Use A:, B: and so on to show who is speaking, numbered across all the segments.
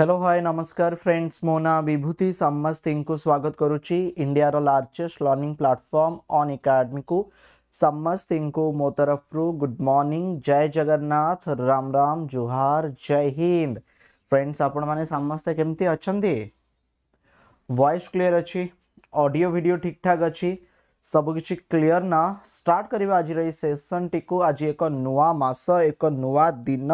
A: Hello hi नमस्कार friends मो ना विभूति को स्वागत करुच्ची इंडिया लार्जेस्ट लर्निंग प्लाटफर्म ऑन एकाडेमी को समस्ती मो तरफ रु गुड मॉर्निंग जय जगन्नाथ राम राम जुहार जय हिंद फ्रेंड्स आपण मैंने समस्ते केमती अच्छा वॉइस क्लियर अच्छी ऑडियो भिड ठीक ठाक अच्छी सबकि କ୍ଲିଅର୍ ना स्टार्ट करवा आज सेसन टी आज एक ନୂଆ मास एक ନୂଆ दिन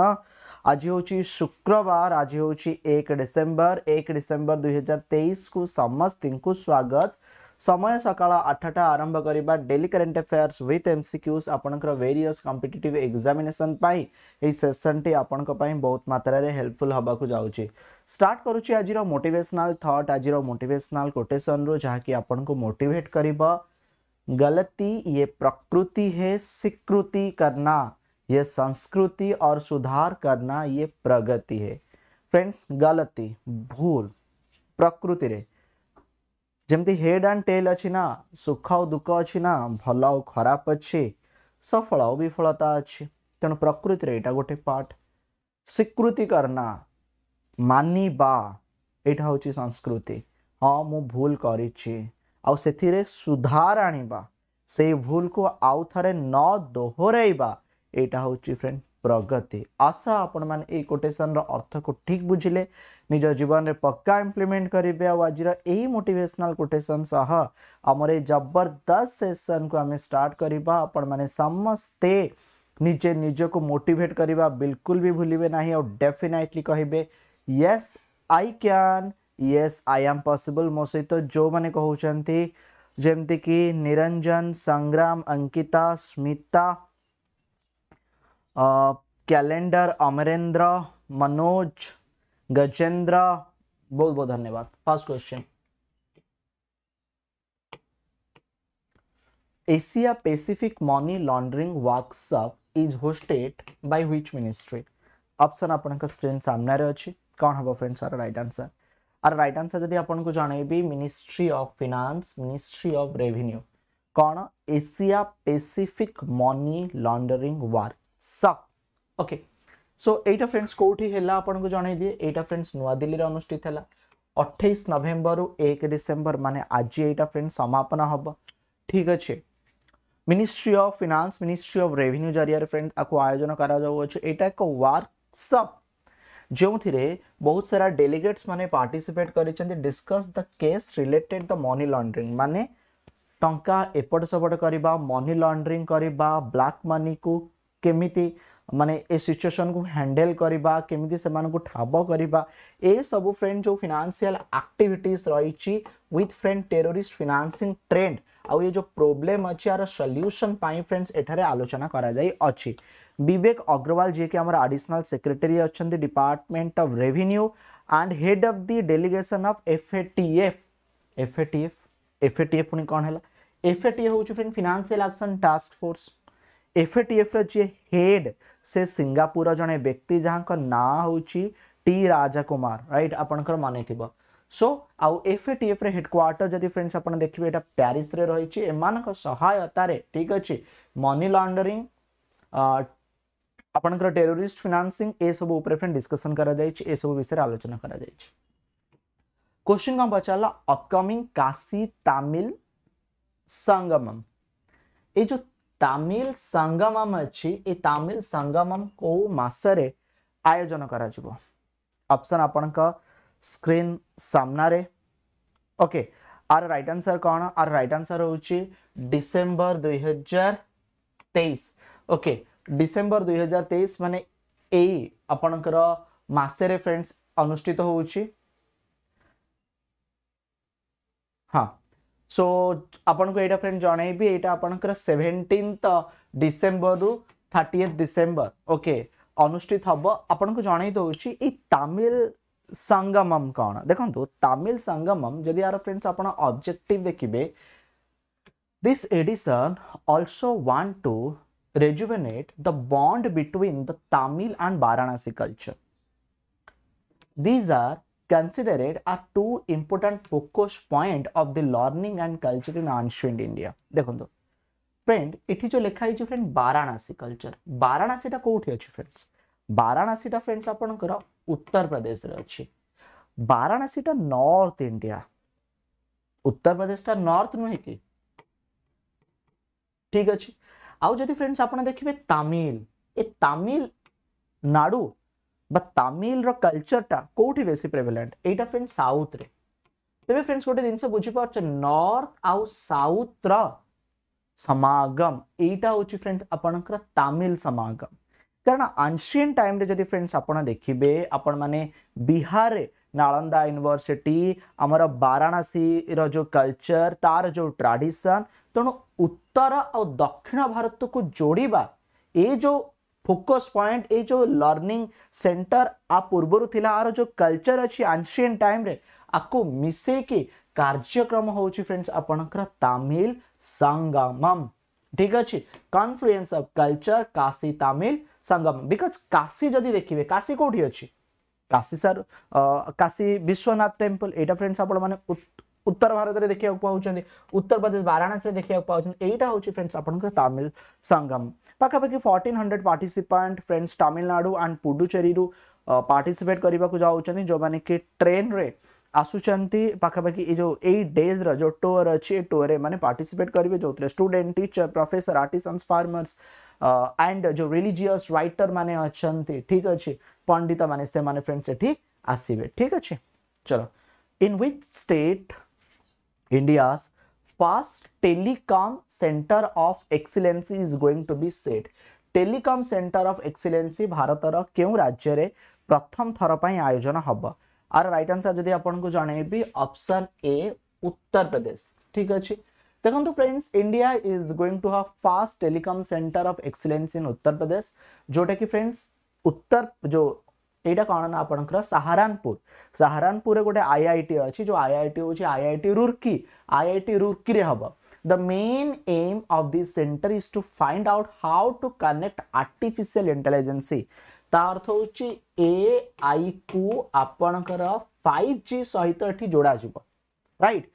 A: आज हूँ शुक्रवार आज हूँ एक डिसेम्बर एक डिसेम्बर दुई हजार तेईस को समस्ती स्वागत समय सका आठटा आरंभ करवा डेली करेन्ट अफेयर्स विथ एम सिक्यूज आप वेरियस कम्पिटेट एक्जामेसन येसन टी आपं बहुत मात्र हेल्पफुल हाँ जाऊँगी स्टार्ट करुच्ची आज थट आज मोटेसनाल कोटेसन रु जहाँकि आपको मोटेट कर गलती ये प्रकृति है स्वीकृति करना ये संस्कृति और सुधार करना ये प्रगति है फ्रेंड्स गलती भूल प्रकृति रे जमी हेड एंड टेल अच्छी ना सुख आ दुख अच्छी ना भल आ खराब अच्छे सफल विफलता अच्छे तेणु प्रकृति रहा गोटे पार्ट स्वीकृति करना मानवा यहाँ हूँ संस्कृति हाँ मु भूल कर सुधार आने से भूल को आउ थे न दोहर यहाँ हूँ फ्रेंड प्रगति आशा आपण मैंने ये कोटेसन रर्थ को ठीक बुझे निज जीवन में पक्का इम्प्लीमेंट करेंगे आज मोटेसनाल कोटेसन सह आम जबरदस्त सेसन को आम स्टार्ट आपने समस्ते निजे निज को मोटेट करवा बिल्कुल भी भूलिए ना और डेफिनेटली कहे yes I can yes I आम पसिबल मो सहित जो मैंने कहते जमती कि निरंजन संग्राम अंकिता स्मिता कैलेंडर अमरेंद्र मनोज गजेंद्र बहुत बहुत धन्यवाद first question Asia Pacific money laundering workshop is hosted by which ministry option अपन स्क्रीन सामने रे कौन हम friends are right answer are right answer जदि अपन को ministry of finance ministry of revenue कौन Asia Pacific money laundering work ସ ଓକେ ସୋ ଏଇଟା ଫ୍ରେଣ୍ଡସ୍ କେଉଁଠି ହେଲା ଆପଣଙ୍କୁ ଜଣାଇଦିଏ ଏଇଟା ଫ୍ରେଣ୍ଡସ୍ ନୂଆଦିଲ୍ଲୀରେ ଅନୁଷ୍ଠିତ ହେଲା ଅଠେଇଶ ନଭେମ୍ବରରୁ ଏକ ଡିସେମ୍ବର ମାନେ ଆଜି ଏଇଟା ଫ୍ରେଣ୍ଡସ୍ ସମାପନ ହେବ ଠିକ୍ ଅଛି ministry of finance ministry of revenue ଜରିଆରେ ଫ୍ରେଣ୍ଡସ୍ ଆକୁ ଆୟୋଜନ କରାଯାଉଅଛି ଏଇଟା ଏକ ୱାର୍କସପ୍ ଯେଉଁଥିରେ ବହୁତ ସାରା ଡେଲିଗେଟ୍ସ ମାନେ ପାର୍ଟିସିପେଟ୍ କରିଛନ୍ତି discuss the case related the money laundering ମାନେ ଟଙ୍କା ଏପଟ ସେପଟ କରିବା ମନି ଲଣ୍ଡରିଂ କରିବା ବ୍ଲାକ୍ ମନିକୁ केमी माने ए सिचुएशन को हैंडल करवा केमी से ठाब करवा सब फ्रेंड जो फिनान्सील आक्टिट रही with friend terrorist financing trade आउ ये जो प्रोब्लेम अच्छी यार सल्यूशन फ्रेंड्स एठार आलोचना करवेक अग्रवाल जीक आम आडिशनाल सेक्रेटरी अच्छा department of revenue and head of the delegation of F A T F F A T F F A T F पुणी कौन एफ ए हूँ friend financial action task force F FATF जी head से Singapore जड़े व्यक्ति जहाँ ना T राजा Kumar right आप मन थ सो आउ एफ ए एफ रेडक्वाटर जब फ्रेंड्स आप देखिए प्यारिस रही सहायत ठीक अच्छे मनी लंडरी आपंकर टेरोरीस्ट फिनान्सींग सब फ्रेंड डिस्कसन कर सब विषय आलोचना कर क्वेश्चन अकमिंग पचारा काशी तामिल संगम ये ତାମିଲ ସଙ୍ଗମମ୍ ଅଛି ଏ ତାମିଲ ସଙ୍ଗମମ୍ କେଉଁ ମାସରେ ଆୟୋଜନ କରାଯିବ ଅପସନ୍ ଆପଣଙ୍କ ସ୍କ୍ରିନ୍ ସାମ୍ନାରେ ଓକେ ଆର ରାଇଟ୍ ଆନ୍ସର କ'ଣ ଆର ରାଇଟ୍ ଆନ୍ସର ହେଉଛି ଡିସେମ୍ବର ଦୁଇହଜାର ତେଇଶ ଓକେ ଡିସେମ୍ବର ଦୁଇହଜାର ତେଇଶ ମାନେ ଏଇ ଆପଣଙ୍କର ମାସରେ ଫ୍ରେଣ୍ଡସ୍ ଅନୁଷ୍ଠିତ ହେଉଛି ହଁ सो आपको यहाँ फ्रेंड जनइबी यहाँ आपर सेभेन्टीन डिसेम्बर रु थार्टी डिसेम्बर ओके अनुषित हम आपको जन दूसरी ये संगमम कौन देखो तमिल संगमम जदि यार फ्रेंड्स आप ऑब्जेक्टिव देखिए this edition also want to rejuvenate the bond between the Tamil and Varanasi culture. These are considered are two important focus point of the learning and culture in ancient India. देखो friend इठी जो लिखा है friend Varanasi culture Varanasi टा कोठी अछि friends Varanasi टा friends आपण कर उत्तर प्रदेश रे अछि वाराणसी टा नॉर्थ इंडिया उत्तर प्रदेश टा नॉर्थ नु है ठीक अछि आउ जदि फ्रेंड्स आपण देखिबे तमिल ए तमिल नाडु তামিল ৰ কালচাৰটা কোটি বেছি প্ৰেভুলেন্ট এটা ফ্ৰেণ্ডছ সাউথ ৰ তebe ফ্ৰেণ্ডছ গটে দিনছ বুজি পাৰছ নৰ্থ আৰু সাউথৰ সমাগম এটা হ'চি ফ্ৰেণ্ডছ আপোনাকৰ তামিল সমাগম কাৰণ আনচিয়েন্ট টাইমৰে যদি ফ্ৰেণ্ডছ আপোনা দেখিবে আপোন মানে বিহাৰৰ नालंदा युனிভাৰ্সিটি আমাৰ 바라ণাছিৰ যো কালচাৰ তাৰ যো tradiशन তনো উত্তৰ আৰু দক্ষিণ ভাৰতক जोडीবা এ যো फोकस पॉइंट ये जो लर्निंग सेंटर आ पूर्व आर जो कल्चर अच्छी आनसीएंट टाइम आपको मिसेके कार्यक्रम हूँ फ्रेंड्स आपणकर तमिल संगमम ठीक अच्छे confluence of culture Kashi Tamil Sangam because Kashi जदि देखिए काशी कौटी अच्छी काशी सर आ, काशी विश्वनाथ टेम्पल यहाँ फ्रेंड्स आप उत्तर भारत में देखा पाँच उत्तर प्रदेश वाराणसी देखा पाँच यहीटा हूँ फ्रेंड्स आपमिल संगम पाखापाखि fourteen hundred participant friends Tamil Nadu and Puducherry participate करने जाऊँगी जो मैंने कि ट्रेन रे पाखापाखि ये जो यही डेज्र जो टोर अच्छे टोर में मैंने पार्टीसीपेट करेंगे जो थे student teacher professor artisans farmers and जो रिलीजियस रईटर मैंने अच्छा ठीक अच्छे पंडित मैंने फ्रेंड्स ये आसवे ठीक अच्छे चलो in which state India's first telecom center of excellence is going to be set. Telecom centre of excellency Bharat केउँ राज्य प्रथम थर पर आयोजन हम आर रईट आंसर जदि आपको जनइबी ऑप्शन ए उत्तर प्रदेश ठीक अच्छे देखो friends India is going to have first telecom centre of excellence in Uttar Pradesh जोटा कि फ्रेंड्स उत्तर जो यहाँ कौन ना आपंकर साहारानपुर साहारानपुर गोटे आई आई टी अच्छी जो आई आई टी हूँ I I T Roorkee I I T Roorkee हम the main aim of the centre is to find out how to connect artificial intelligence अर्थ हूँ ए आई को आपणकर फाइव जी सहित जोड़ा जो रईट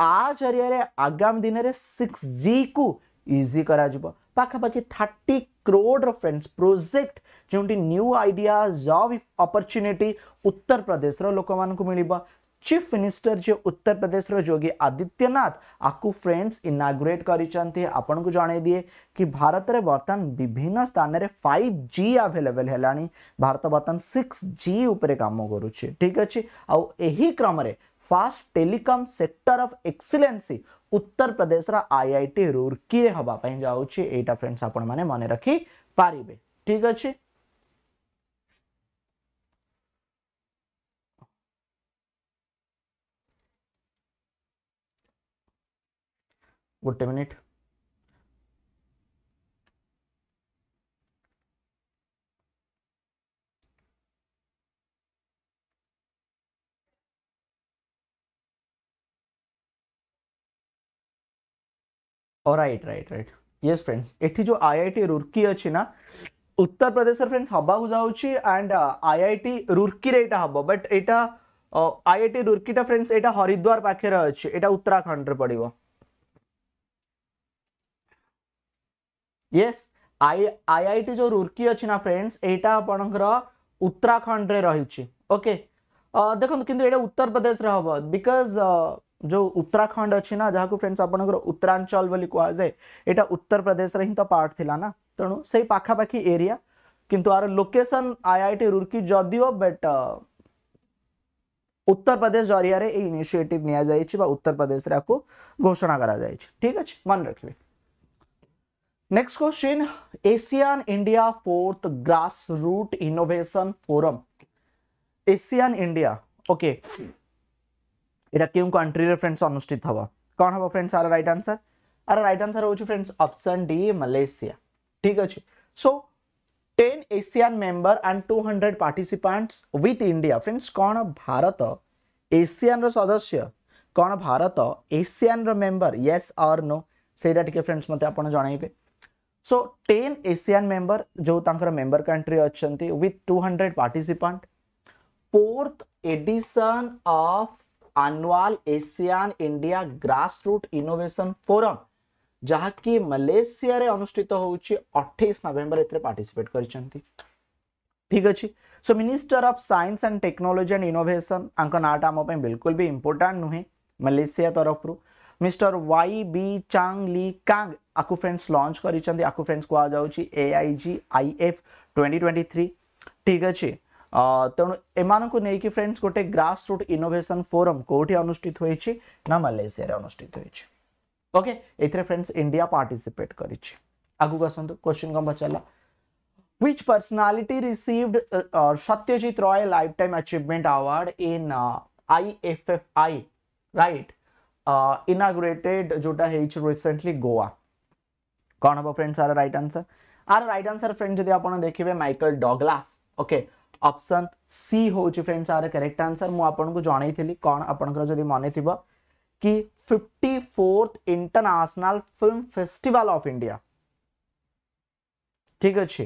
A: आ जरिया आगामी दिन में सिक्स जी को इजी करा कर पाखापाखि थर्टी क्रोड रेड्स प्रोजेक्ट जो न्यू आइडिया जब अपरचुनिटी उत्तर प्रदेश रोक मान मिल चीफ मिनिस्टर जो उत्तर प्रदेश योगी आदित्यनाथ आपको फ्रेंड्स इनाग्रेट कर जन दिए कि भारत में बर्तमान विभिन्न स्थान में फाइव जी आभेलेबल है भारत बर्तमान सिक्स जी कम कर ठीक अच्छे आउ क्रम fast telecom sector of excellency Uttar Pradesh I I T Roorkee हाँपी जाऊँगी फ्रेंड्स आपने मन रखी पारे ठीक अच्छे गोटे minute right right right yes friends एठी जो आईआईटी रुर्की अछि ना उत्तर प्रदेश फ्रेंड्स हबाकु जाउछि एंड आईआईटी रुर्की रे एटा हबो बट एटा आईआईटी रुर्की फ्रेंड्स एटा हरिद्वार पाखे रे अछि एटा उत्तराखंड रे पड़िबो यस आई आईआईटी जो रुर्की अछि ना फ्रेंड्स एटा आपनकर उत्तराखंड रे रहिछि ओके uh, देखो किंतु एटा उत्तर प्रदेश रे हबो बिकॉज़ जो उत्तराखंड अच्छी ना जहाँ को फ्रेंड्स आप उत्तरांचल बोली कहुए यहाँ उत्तर प्रदेश हिं तो पार्ट थी ना तेणु से पखापाखी एरिया किंतु आर location I I T Roorkee जदिओ बट uh, उत्तर प्रदेश जरिया इनिशिएटिव निया बा उत्तर प्रदेश रे आपको घोषणा करा जाई ठीक है मन रखिए next question ASEAN India fourth grass root innovation forum ASEAN India okay okay. यहाँ क्यों कंट्री फ्रेंड्स अनुष्ठित हम कौन हम friends are right answer are right answer हो फ्रेंड्स अपसन डी मलेसिया ठीक अच्छे so ten ASEAN member and two hundred participants with India friends कौन भारत एसीआन रदस्य कौन भारत एसीआन रेम्बर ये आर नो सहीटा टी फ्रेंड्स मत आप सो टेन एसीआन मेम्बर जो मेम्बर कंट्री अच्छा with two hundred participant fourth edition of annual ASEAN India grass root innovation forum जहाँकि मलेसिया अनुष्ठित होउछि 28 नवेम्बर एथे पार्टिसिपेट कर ठीक अच्छे so minister of science and technology and innovation आंक नाटा हम बिल्कुल भी इंपोर्टां नुहे मलेसिया तरफ रु mister Y B Chang Li Kang आकु फ्रेंड्स लंच लॉन्च करिसेंती आकु फ्रेंड्स को आई जाउछि एआईजी आईएफ 2023 ठीक अच्छे तेणु एम को लेकिन फ्रेंड्स गोटे ग्रास रुट इनोभेसन फोरम ଅନୁଷ୍ଠିତ अनुषित हो ମାଲେସିଆରେ अनुषित होके ये फ्रेंड्स इंडिया ଇଣ୍ଡିଆ कर କରିଛି ଆଗକୁ ଆସନ୍ତୁ which personality received uh, uh, Satyajit Roy Lifetime Achievement Award in uh, IFFI, right? Uh, inaugurated Jota H recently Goa. कौन हम friends are right answer are right answer friend जब आप देखिए Michael Douglas okay option C হচ্ছে friends are correct answer মু আপনার জনাইলি কম আপনার যদি মনে कि fifty fourth international film festival of India ठीक अच्छे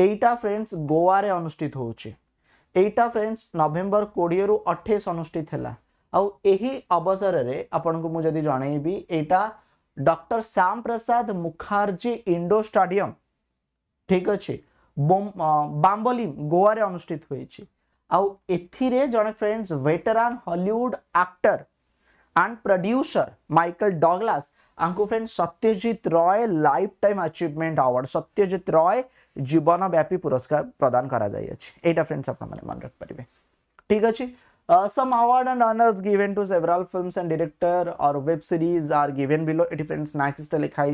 A: यहीटा फ्रेंड्स गोवा रे अनुष्ठित होटा फ्रेंड्स नवेम्बर कोड़े रु अठाईस अनुष्ठित है आई अवसर में आपन को मुझे जनइबी यहाँ doctor Shyam Prasad Mukherjee indoor stadium ठीक अच्छे ବାମ୍ବଲିମ୍ ଗୋଆରେ ଅନୁଷ୍ଠିତ ହୋଇଛି ଆଉ ଏଥିରେ ଜଣେ friends veteran Hollywood actor and producer Michael Douglas ଆଙ୍କୁ friend Satyajit Ray lifetime achievement award Satyajit Ray ଜୀବନବ୍ୟାପୀ ପୁରସ୍କାର ପ୍ରଦାନ କରାଯାଇଅଛି ଏଇଟା ଫ୍ରେଣ୍ଡସ୍ ଆପଣମାନେ ମନେ ରଖିପାରିବେ ଠିକ୍ ଅଛି Uh, some award and honors given to several films and director or web series are given below. It friends next lekha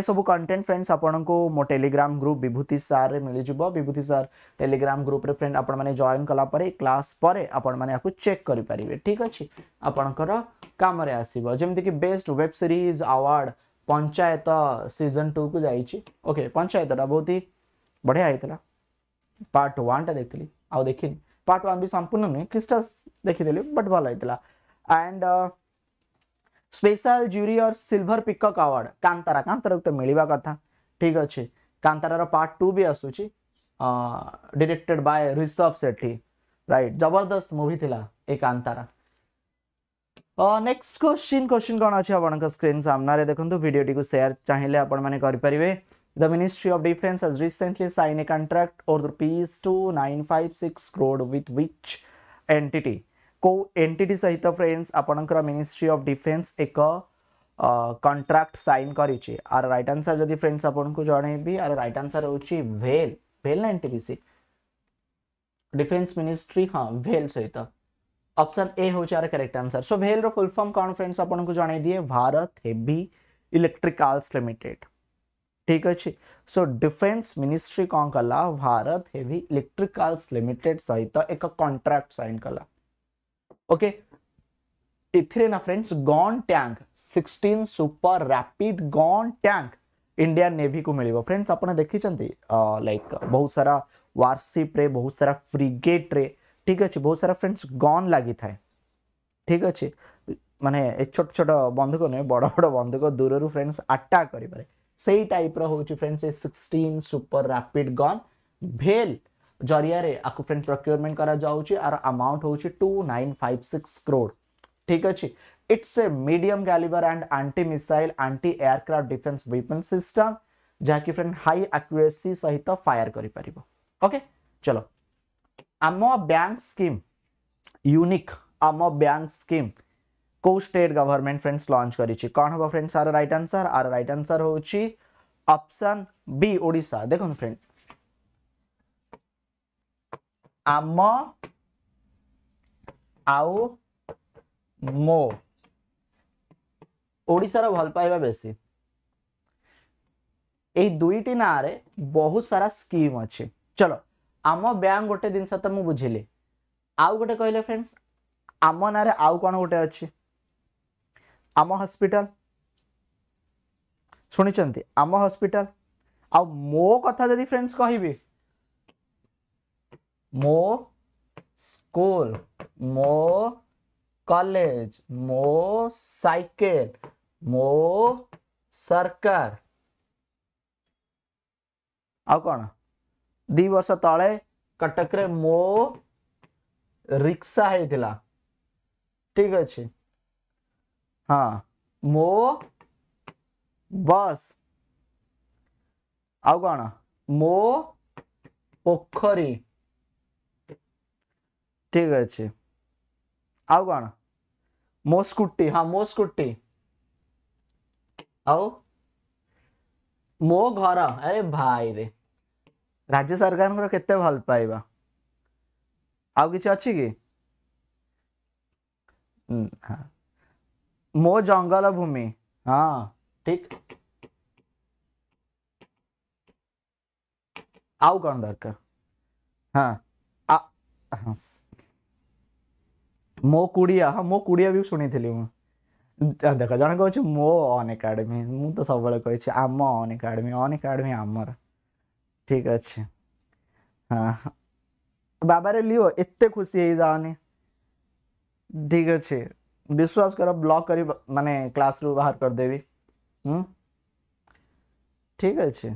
A: सब कंटेन्ट फ्रेंड्स आप मो टेलीग्राम ग्रुप विभूति सारे मिलजि Vibhuti sir Telegram group friend आपने जॉन कला क्लास पर चेक करेंगे ठीक अच्छे आपणकर कम आसव जमीक best web series award Panchayat season two को जाके पंचायत बहुत ही बढ़िया होता पार्ट वन टा देखी आ देखी पार्ट वन भी संपूर्ण नुह किसटा देखीदेली बट भल होता and special jury or silver peacock award Kantara କାନ୍ତାରାକୁ ତ ମିଳିବା କଥା ଠିକ୍ ଅଛି କାନ୍ତାରାର ପାର୍ଟ ଟୁ ବି ଆସୁଛି directed by Rishabh Shetty right ଜବରଦସ୍ତ ମୁଭି ଥିଲା ଏ କାନ୍ତାରା ନେକ୍ସଟ କ୍ୱେଶ୍ଚିନ୍ କ୍ୱେଶ୍ଚିନ୍ କ'ଣ ଅଛି ଆପଣଙ୍କ ସ୍କ୍ରିନ୍ ସାମ୍ନାରେ ଦେଖନ୍ତୁ ଭିଡ଼ିଓଟିକୁ ସେୟାର ଚାହିଁଲେ ଆପଣମାନେ କରିପାରିବେ The Ministry of Defense has recently signed a contract over rupees 2956 crore with which entity? कौ एंटीटी सहित फ्रेंड्स आपणकर मिनिस्ट्री ऑफ डिफेंस एक कंट्राक्ट सैन कर रईट आनसर जब फ्रेंड्स आपको जनइबी आर रईट आनसर हो भेल भेल ना एनटीपीसी डिफेंस मिनिस्ट्री हाँ वेल सहित ऑप्शन ए हूँ यार करेक्ट आंसर सो भेल फुल फॉर्म कौन फ्रेंड्स आपको जन दिए भारत हेवी इलेक्ट्रिकल्स लिमिटेड ठीक अच्छे सो डिफेंस मिनिस्ट्री कौन कला भारत हेवी इलेक्ट्रिकल्स लिमिटेड सहित एक कंट्राक्ट सैन कला ओके okay ना friends gun tank 16 super rapid gun tank Indian navy को मिले फ्रेंड्स आपड़ देखी लाइक बहुत सारा वारसीप्रे बहुत सारा फ्रिगेट्रे ठीक अच्छे बहुत सारा फ्रेंड्स गन लगी था ठीक अच्छे माने छोट छोट बंधुक नुहे बड़ बड़ बंधुक दूर फ्रेंड्स आटाक कर टाइप रोचे friends sixteen super rapid gun भेल जरिया रे आकु फ्रेंड प्रोक्योरमेंट करा जाऊ छी आर अमाउंट होउ छी 2956 करोड़ ठीक अछि it's a medium calibre and anti missile anti aircraft defence weapon system जाकि फ्रेंड हाई एक्यूरेसी सहित फायर करि परिबो ओके चलो Ama bank scheme unique Ama bank scheme को स्टेट गवर्नमेंट फ्रेंड्स लॉन्च करी छी कोन हो friends are right answer are right answer होउ छी ऑप्शन बी ओडिसा देखो फ्रेंड ଆମ ଆଉ ମୋ ଓଡ଼ିଶାର ଭଲ ପାଇବା ବେଶୀ ଏହି ଦୁଇଟି ନାଁରେ ବହୁତ ସାରା ସ୍କିମ୍ ଅଛି ଚଲୋ ଆମ ବ୍ୟାଙ୍କ ଗୋଟେ ଜିନିଷ ତ ମୁଁ ବୁଝିଲି ଆଉ ଗୋଟେ କହିଲେ ଫ୍ରେଣ୍ଡସ୍ ଆମ ନାଁରେ ଆଉ କ'ଣ ଗୋଟେ ଅଛି ଆମ ହସ୍ପିଟାଲ ଶୁଣିଛନ୍ତି ଆମ ହସ୍ପିଟାଲ ଆଉ ମୋ କଥା ଯଦି ଫ୍ରେଣ୍ଡସ୍ କହିବି मो स्कूल मो कॉलेज मो साइकिल मो सरकार आ कौन दि वर्ष तले कटक रे मो रिक्सा है थिला। ठीक अच्छे हाँ मो बस आ कौन मो पोखरी ठीक अच्छे आउ कौन मो हाँ मो स्कूटी आओ मो घर अरे भाई रे राज्य सरकार के भल पाइबा आउ कि अच्छी कि मो जंगल भूमि हाँ ठीक आउ कौन दरकार हाँ ମୋ କୁଡ଼ିଆ ହଁ ମୋ କୁଡ଼ିଆ ବି ଶୁଣିଥିଲି ମୁଁ ଦେଖ ଜଣେ କହୁଛି ମୋ ଅନ୍ ଏକାଡେମୀ ମୁଁ ତ ସବୁବେଳେ କହିଛି ଆମ ଅନ୍ ଏକାଡେମୀ ଅନ୍ ଏକାଡେମୀ ଆମର ଠିକ୍ ଅଛି ହଁ ବାବାରେ ଲିଓ ଏତେ ଖୁସି ହେଇଯାଅନି ଠିକ୍ ଅଛି ବିଶ୍ୱାସ କର ବ୍ଲକ୍ କରି ମାନେ କ୍ଲାସ୍ରୁ ବାହାର କରିଦେବି ହୁଁ ଠିକ୍ ଅଛି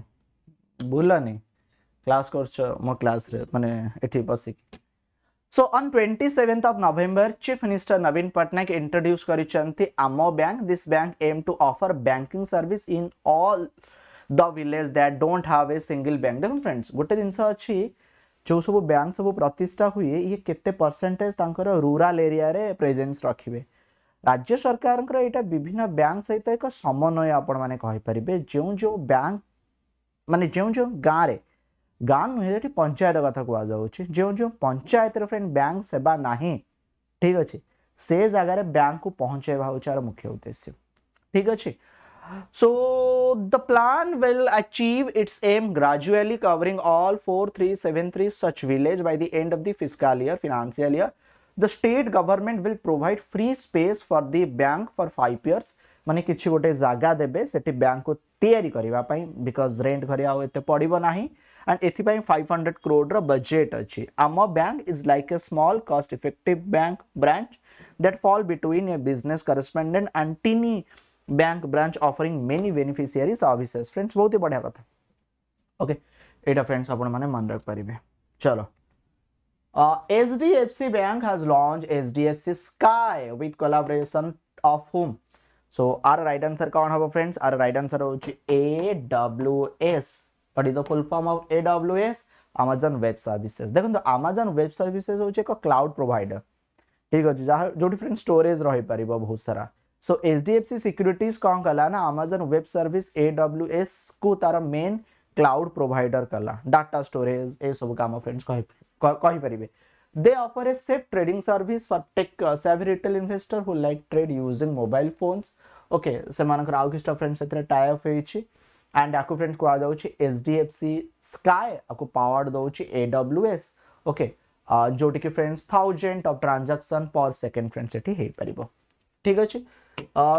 A: ଭୁଲନି କ୍ଲାସ୍ କରୁଛ ମୋ କ୍ଲାସ୍ରେ ମାନେ ଏଠି ବସିକି so on twenty seventh of November chief minister Naveen Patnaik introduce कर Ama bank this bank aim to offer banking service in all the village that don't have a single bank देख फ्रेंड्स गोटे जिनस अच्छी जो सब बैंक सब प्रतिष्ठा हुए ये केसेंटेज तक रूराल एरिया प्रेजेन्स रखे राज्य सरकार विभिन्न बैंक सहित एक समन्वय आपण जो जो बैंक मानने जो जो गाँव में गाँ नुहे पंचायत कथा कह जो जो पंचायत फ्रेंड बैंक सेवा ना ठीक अच्छे से जगार बैंक को पहुँचवा हो मुख्य उद्देश्य ठीक अच्छे so the plan will achieve its aim gradually covering all four three seven three such village by the end of the physical year financial year the state government will provide free space for the bank for five years माने किसी गोटे जगह देवे bank को या because rent घर आते पड़े and a five hundred crore रजेट अच्छी Ama bank is like a small cost effective bank branch that fall between a business correspondent and tiny bank branch offering many beneficiary services friends बहुत ही बढ़िया कथ ओके यहाँ फ्रेंड्स आपने मन रखे चलो H D F C bank has launch H D F C sky with collaboration of home so आर रईट आनसर कौन हम फ्रेंड्स आर रईट आनसर हूँ W S what is the full form of AWS Amazon Web Services देखो तो Amazon Web Services होचे एक cloud provider ठीक अछि जहा जो डिफरेंट स्टोरेज रहि परबो बहुत सारा सो HDFC सिक्योरिटीज कोन कला ना Amazon Web Service AWS को तार मेन क्लाउड प्रोवाइडर कला डाटा स्टोरेज ए सब काम फ्रेंड्स कहि कहि परबे they offer a safe trading service for tech savvy retail investor who like trade using mobile phones okay से मानकर आउ किस्टा फ्रेंड्स सेतरे टाई अप होई एंड आपको फ्रेंड्स कह जाऊँगी एच डी आपको पावर दौर एडब्ल्यू ओके जोटि की friends thousand of transaction per second friends ये हो पार ठीक अच्छे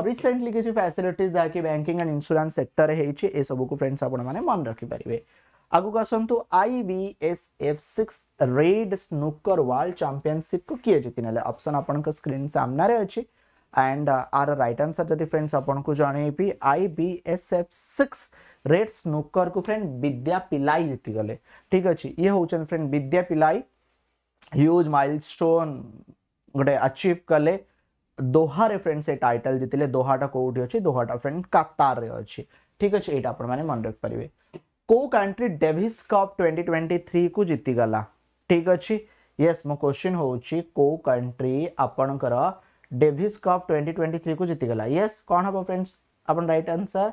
A: रिसेंटली किसी फैसिलिट जहाँ कि बैंकिंग एंड इन्सुरांस सेक्टर है ये सबको फ्रेंड्स आपने मन रखिपारे आगक आसतु I B S F six red snooker world championship को किए जीति ना अपसन आप स्क्रीन सामने अच्छी and and uh, our right answer jadi friends apanku janaibi IBSF 6 rate snooker ku friend Vidya Pillai jiti gale ठीक अच्छे ये हूँ फ्रेंड विद्या पिलाई ह्यूज माइलस्टोन गोटे अचीव कले दोहारे फ्रेंड से टाइटल जीति दोहाटा कौटी अच्छे दोहाटा फ्रेंड कतार अच्छे ठीक अच्छे यहाँ आप मन रख परिवे को कंट्री डेविस कप 2023 को जीति गला ठीक अच्छे यस मो क्वेश्चन हूँ को कंट्री आपणकर Davis cup twenty twenty three को जीतीगला यस कौन हम फ्रेंड्स आप रईट आंसर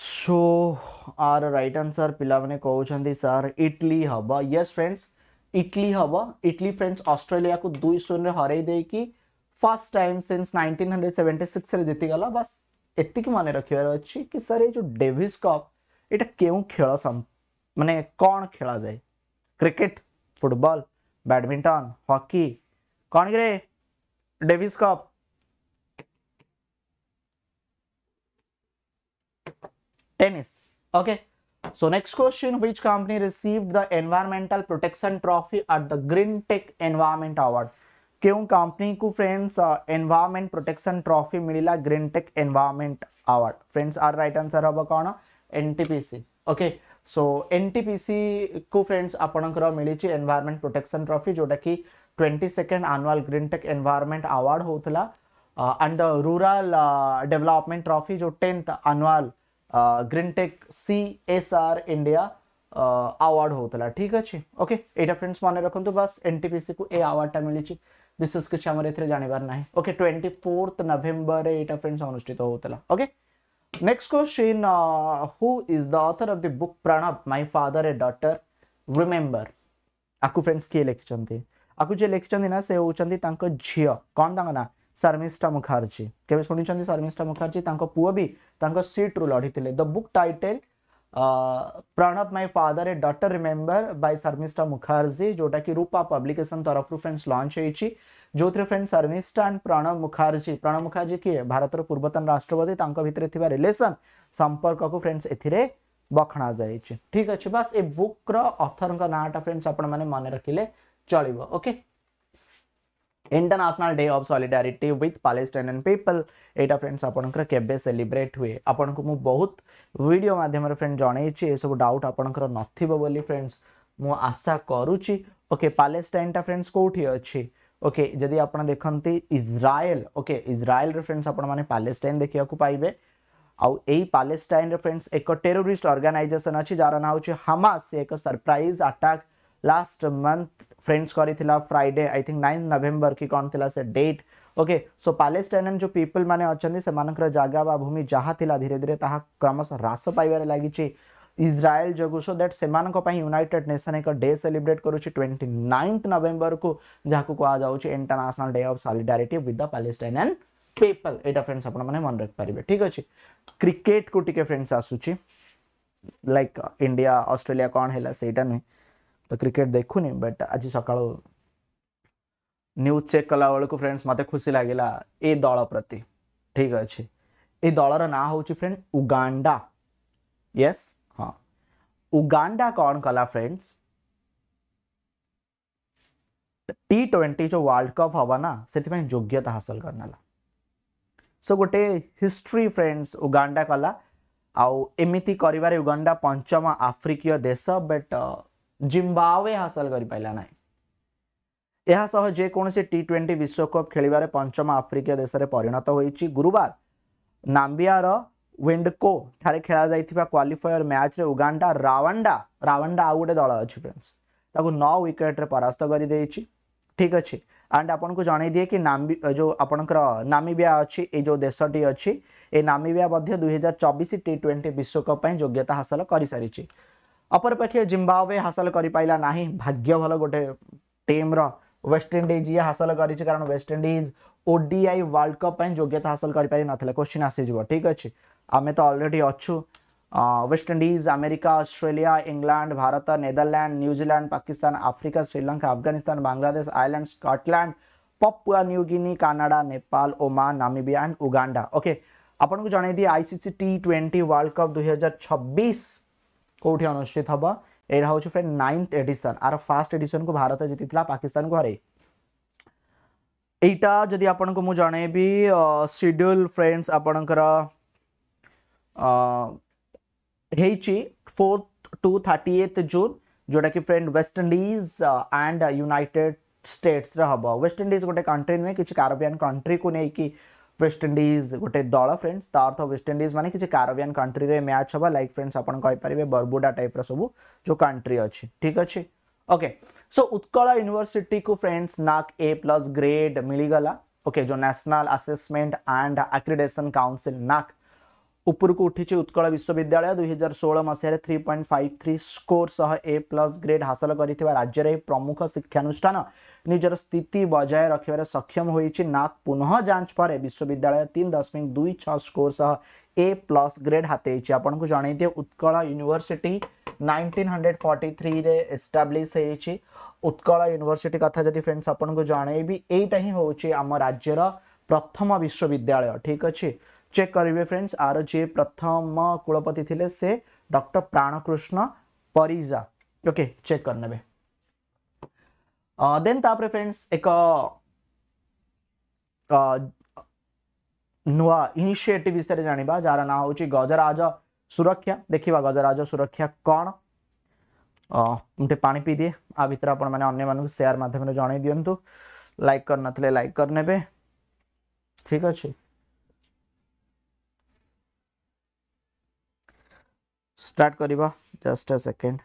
A: सो आर राइट आंसर पिला पे कहते सर इटली हम यस फ्रेंड्स इटली हम इटली फ्रेंड्स ऑस्ट्रेलिया को दुई शून्य देकी फर्स्ट टाइम सिंस 1976 रे जति गला बस एति माने रखियो अछि कि सर ए जो डेविस कप एटा केउ खेल माने कोन खेला जाय क्रिकेट फुटबॉल बैडमिंटन हॉकी कोन रे Davis cup tennis okay so next question which company received the environmental protection trophy at the green tech environment award क्यों कंपनी को फ्रेंड्स एनवायरमेंट प्रोटेक्शन ट्रॉफी मिला green tech environment award friends are right answer हम कौन NTPC okay so NTPC को friends आपणकर मिली environment protection trophy जोटा कि twenty second annual green tech environment award होता एंड रूराल डेवलपमेंट ट्रॉफी जो tenth annual green tech C S R India award होता ठीक अच्छे ओके ये फ्रेंड्स मन रखु बस एनटीपीसी को ये अवार्डा मिली विशेष कि जानवर ना ओके ट्वेंटी फोर्थ नवेम्बर यहाँ फ्रेंड्स अनुषित होता okay next question who is the author of the book Pranab my father a daughter remember आपको फ्रेंड्स किए लिखिं आपको जे लिखिं ना से हूँ झी कौन तक ना शर्मिष्ठा मुखार्जी के शुणी शर्मिष्ठा मुखार्जी पुओ भी सीट्रु लड़ी थे the book title Pranab my father a daughter remember by Sharmistha Mukherjee ଯେଉଁଟାକି రూపా పబ్లికేషన్ తరఫରୁ ఫ్రెండ్స్ లాంచ్ ହେଇଛି ଯେଉଁଥିରେ ଫ୍ରେଣ୍ଡ ଶର୍ମିଷ୍ଠ ଆଣ୍ଡ ପ୍ରଣବ ମୁଖାର୍ଜୀ ପ୍ରଣବ ମୁଖାର୍ଜୀ କିଏ ଭାରତର ପୂର୍ବତନ ରାଷ୍ଟ୍ରପତି ତାଙ୍କ ଭିତରେ ଥିବା ରିଲେସନ୍ ସମ୍ପର୍କକୁ ଫ୍ରେଣ୍ଡସ୍ ଏଥିରେ ବଖଣା ଯାଇଛି ଠିକ୍ ଅଛି ବାସ୍ ଏ ବୁକ୍ର ଅଥରଙ୍କ ନାଁଟା ଫ୍ରେଣ୍ଡସ୍ ଆପଣମାନେ ମନେ ରଖିଲେ ଚଳିବ okay international day of solidarity with Palestine people यहाँ फ्रेंड्स आपंकर के सेलिब्रेट हुए आपण को बहुत भिड मध्यम फ्रेंड जनईची एसबू डाउट आपंकर नोली फ्रेंड्स मु आशा करुच्ची ओके पालेस्टाइनटा फ्रेंड्स कौटी अच्छी ओके जदि आप देखते इज्राएल ओके इज्राएल फ्रेंड्स आपने पालेस्टाइन देखा पाइबे आउ यही पालेस्टाइन फ्रेंड्स एक टेरोरीस्ट अर्गानाइजेसन अच्छी जार ना हूँ हमास एक surprise attack last month friends कर Friday I think nine November कि कौन थी से डेट ओके सो पालेस्टाइन जो पीपल मैंने अच्छा जगह भूमि जहाँ थी धीरे धीरे क्रमश ह्रास पाइबार लगी इज्राएल जो सो दैट से यूनाइटेड नेसन एक डे सेलिब्रेट करुच्च ट्वेंटी नाइन्थ नवेम्बर को जहाँ कहुच international day of solidarity with the Palestine people यहाँ फ्रेंड्स आप मन रखिपारे ठीक अच्छे क्रिकेट को टी फ्रेंड्स आसूच लाइक इंडिया ऑस्ट्रेलिया कौन है सहीटा नुहे ତ तो बट आज सका न्यूज चेक कला बेलू फ्रेंड्स मत खुशी लगे ला, ए दल प्रति ठीक अच्छे ये ଦଳର ନାଁ हूँ फ्रेंड उगांडा यस हाँ उगांडा कौन कला फ्रेंड्स टी ट्वेंटी जो वर्ल्ड कप हम ना से योग्यता हासिल करना सो गोटे हिस्ट्री फ्रेंड्स उगांडा कला आउ एमती कर उगांडा पंचम आफ्रिकीय देश बट ଜିମ୍ବାୱେ ହାସଲ କରିପାରିଲା ନାହିଁ ଏହା ସହ ଯେକୌଣସି ଟି ଟ୍ୱେଣ୍ଟି ବିଶ୍ୱକପ୍ ଖେଳିବାରେ ପଞ୍ଚମ ଆଫ୍ରିକୀୟ ଦେଶରେ ପରିଣତ ହୋଇଛି ଗୁରୁବାର ନାମ୍ବିଆର ୱିଣ୍ଡକୋ ଠାରେ ଖେଳାଯାଇଥିବା କ୍ୱାଲିଫାୟର ମ୍ୟାଚ୍ରେ ଉଗାଣ୍ଡା ରାୱାଣ୍ଡା ରାୱାଣ୍ଡା ଆଉ ଗୋଟେ ଦଳ ଅଛି ଫ୍ରେଣ୍ଡସ୍ ତାକୁ ନଅ ୱିକେଟ୍ରେ ପରାସ୍ତ କରିଦେଇଛି ଠିକ୍ ଅଛି ଆଣ୍ଡ ଆପଣଙ୍କୁ ଜଣାଇ ଦିଏ କି ନାମ୍ବି ଯେଉଁ ଆପଣଙ୍କର ନାମିବିଆ ଅଛି ଏଇ ଯେଉଁ ଦେଶଟି ଅଛି ଏ ନାମିବିଆ ମଧ୍ୟ ଦୁଇହଜାର ଚବିଶ ଟି ଟ୍ୱେଣ୍ଟି ବିଶ୍ୱକପ୍ ପାଇଁ ଯୋଗ୍ୟତା ହାସଲ କରିସାରିଛି अपरपक्षे जिम्बावे हासिल करा भाग्य भल गोटे टीम रेस्टइंडिज ये हासिल करण वेस्टइंडिज ओडीआई वर्ल्ड कप योग्यता हासिल करोश्चिन् आसीज ठीक अच्छे आम तो अलरेडी अच्छु West Indies America Australia England Bharat Netherlands New Zealand Pakistan Africa Sri Lanka Afghanistan Bangladesh Ireland Scotland Papua New Guinea Canada Nepal Oman Namibia and Uganda okay आपको जनईदी ICC T twenty world cup दुई हजार কোটি অনুষ্ঠিত হব এটা হচ্ছে ফ্রেন্ড নাইন্থ এডিশন আর ফার্স্ট এডিশন কু ভারত জিতিলা পাকিস্তান কু হরাই এইটা যদি আপনার মু জনাইবি সিড্যুল ফ্রেন্ডস আপনার ହେଇଛି fourth to thirtieth June ଯେଉଁଟାକି ଫ୍ରେଣ୍ଡ ୱେଷ୍ଟଇଣ୍ଡିଜ୍ ଆଣ୍ଡ ୟୁନାଇଟେଡ୍ ଷ୍ଟେଟ୍ସରେ ହେବ ୱେଷ୍ଟଇଣ୍ଡିଜ୍ ଗୋଟେ କଣ୍ଟ୍ରି ନୁହେଁ କିଛି କାରବିଆନ୍ କଣ୍ଟ୍ରିକୁ ନେଇକି वेस्टइंडिज गोटे दल फ्रेंड्स तार्थ वेस्टइंडिज मैंने किसी कारबियान कंट्री में मैच हम लाइक फ्रेंड्स आप कहींपर बरबुडा टाइप रू जो कंट्री अच्छी ठीक अच्छे ओके सो उत्कल यूनिवर्सीटी को friends NAAC A plus grade मिलगला ओके okay, जो national assessment and accreditation council NAAC ଉପରକୁ ଉଠିଛି ଉତ୍କଳ ବିଶ୍ୱବିଦ୍ୟାଳୟ ଦୁଇହଜାର ଷୋହଳ ମସିହାରେ three point five three score ସହ ଏ ପ୍ଲସ୍ ଗ୍ରେଡ୍ ହାସଲ କରିଥିବା ରାଜ୍ୟର ଏହି ପ୍ରମୁଖ ଶିକ୍ଷାନୁଷ୍ଠାନ ନିଜର ସ୍ଥିତି ବଜାୟ ରଖିବାରେ ସକ୍ଷମ ହୋଇଛି ନାକ୍ ପୁନଃ ଯାଞ୍ଚ ପରେ ବିଶ୍ୱବିଦ୍ୟାଳୟ ତିନି ଦଶମିକ ଦୁଇ ଛଅ ସ୍କୋର ସହ ଏ ପ୍ଲସ୍ ଗ୍ରେଡ୍ ହାତେଇଛି ଆପଣଙ୍କୁ ଜଣାଇଦିଏ Utkal university nineteen hundred forty ଥ୍ରୀରେ ଏଷ୍ଟାବ୍ଲିଶ୍ ହେଇଛି ଉତ୍କଳ ୟୁନିଭର୍ସିଟି କଥା ଯଦି ଫ୍ରେଣ୍ଡସ୍ ଆପଣଙ୍କୁ ଜଣାଇବି ଏଇଟା ହିଁ ହେଉଛି ଆମ ରାଜ୍ୟର ପ୍ରଥମ ବିଶ୍ୱବିଦ୍ୟାଳୟ ଠିକ୍ ଅଛି ચેક કરીએ ફ્રેન્ડ્સ આર જે પ્રથમ કુળપતિ થિલે સે ડૉ પ્રાણકૃષ્ણ પરિજા ઓકે ચેક કરનેબે देन तापर फ्रेंड्स एक नुआ इनिशिएटिव विषय जाना जार ना हूँ गजराज सुरक्षा देखा गजराज सुरक्षा कौन मुझे पा पी दिए आ भर आप सेयार मध्यम जन दिंतु लाइक करना लाइक करने ठीक अच्छे start kariba just a second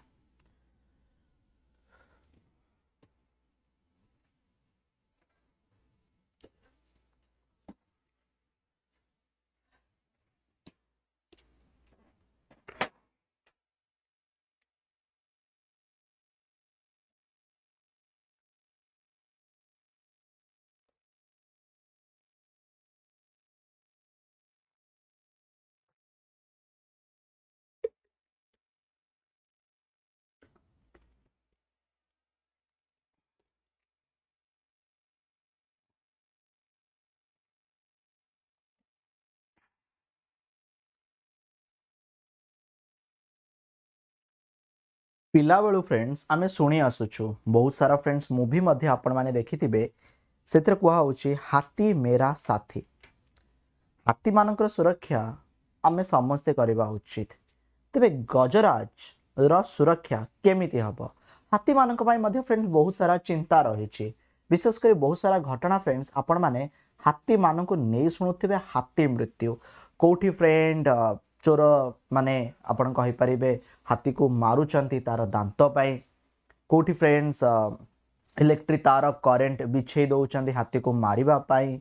A: पिलावे फ्रेंड्स आम शुणी आसुचु बहुत सारा फ्रेंड्स मुवि आपने देखि से कहा हाथी मेरा साथी हाथी मान सुरक्षा आम समस्ते उचित तेरे गजराज रुरक्षा केमी हम हाथी मान फ्रेंड्स बहुत सारा चिंता रही विशेषकर बहुत सारा घटना फ्रेंड्स आपण मैने हाथी मान शुणु हाथी मृत्यु कौटी फ्रेंड चोर मान आपण हाथी को मार्च्च तार दात कौटि फ्रेंडस इलेक्ट्रिक तार करेन्ट बिछे दौरान हाथी को मार्वापी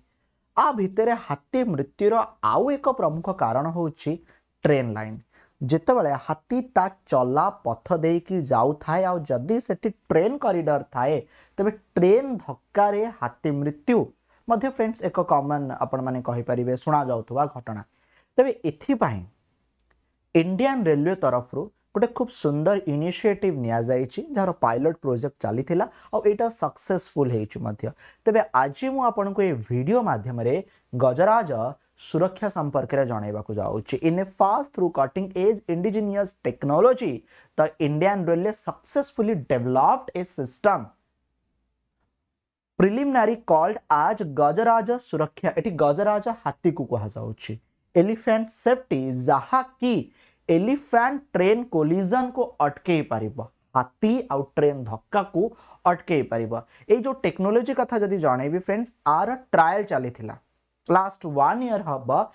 A: आ भितर हाथी मृत्युर आउ एक प्रमुख कारण हूँ ट्रेन लाइन जितेबाला हाथी ता चला पथ दे कि जाऊ आदि से ट्रेन करडर थाए तबे ट्रेन धक्कारे हाथी मृत्यु फ्रेंड्स एक कमन आपण मैंने शुणा जाऊ घटना तेज एपाई ଇଣ୍ଡିଆନ୍ ରେଲୱେ ତରଫରୁ ଗୋଟେ ଖୁବ୍ ସୁନ୍ଦର ଇନିସିଏଟିଭ୍ ନିଆଯାଇଛି ଯାହାର ପାଇଲଟ ପ୍ରୋଜେକ୍ଟ ଚାଲିଥିଲା ଆଉ ଏଇଟା ସକ୍ସେସଫୁଲ୍ ହେଇଛି ମଧ୍ୟ ତେବେ ଆଜି ମୁଁ ଆପଣଙ୍କୁ ଏ ଭିଡ଼ିଓ ମାଧ୍ୟମରେ ଗଜରାଜ ସୁରକ୍ଷା ସମ୍ପର୍କରେ ଜଣାଇବାକୁ ଯାଉଛି in a fast through cutting edge indigenous technology the Indian railway successfully developed a system preliminary called as Gajraj Suraksha ଏଠି ଗଜରାଜ ହାତୀକୁ କୁହାଯାଉଛି एलिफेंट सेफ्टी जहाँकि एलिफेंट ट्रेन कोलिजन को अटकई पार हाथी आउ ट्रेन धक्का को अटकई पार यो टेक्नोलोजी कथा जब जनइबी फ्रेंड्स आर ट्राएल चली था लास्ट वन इयर हम आ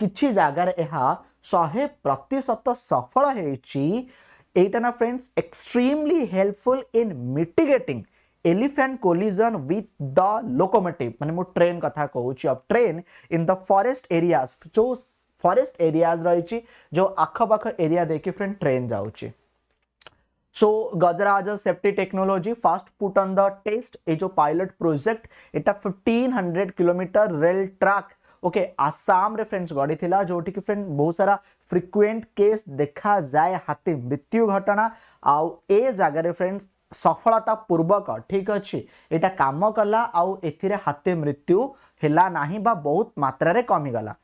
A: कि जगार यह शहे प्रतिशत सफल होटा ना friends extremely helpful in mitigating elephant collision with the locomotive माने मुझे ट्रेन कथा कहउछि अब train in the forest area जो फॉरेस्ट एरियाज रही जो आखपाख एरिया देखिए फ्रेंड ट्रेन जाऊँगी so Gajraj safety technology fast put on the test ए जो पायलट प्रोजेक्ट एटा 1500 kilometre rail track okay Assam रे फ्रेंड्स गढ़ी था जोटि कि फ्रेंड बहुत सारा फ्रिक्वेंट केस देखा जाए हाथी मृत्यु घटना आउ ए जगार फ्रेंड्स ସଫଳତାପୂର୍ବକ ଠିକ୍ ଅଛି ଏଇଟା କାମ କଲା ଆଉ ଏଥିରେ ହାତେ ମୃତ୍ୟୁ ହେଲା ନାହିଁ ବା ବହୁତ ମାତ୍ରାରେ କମିଗଲା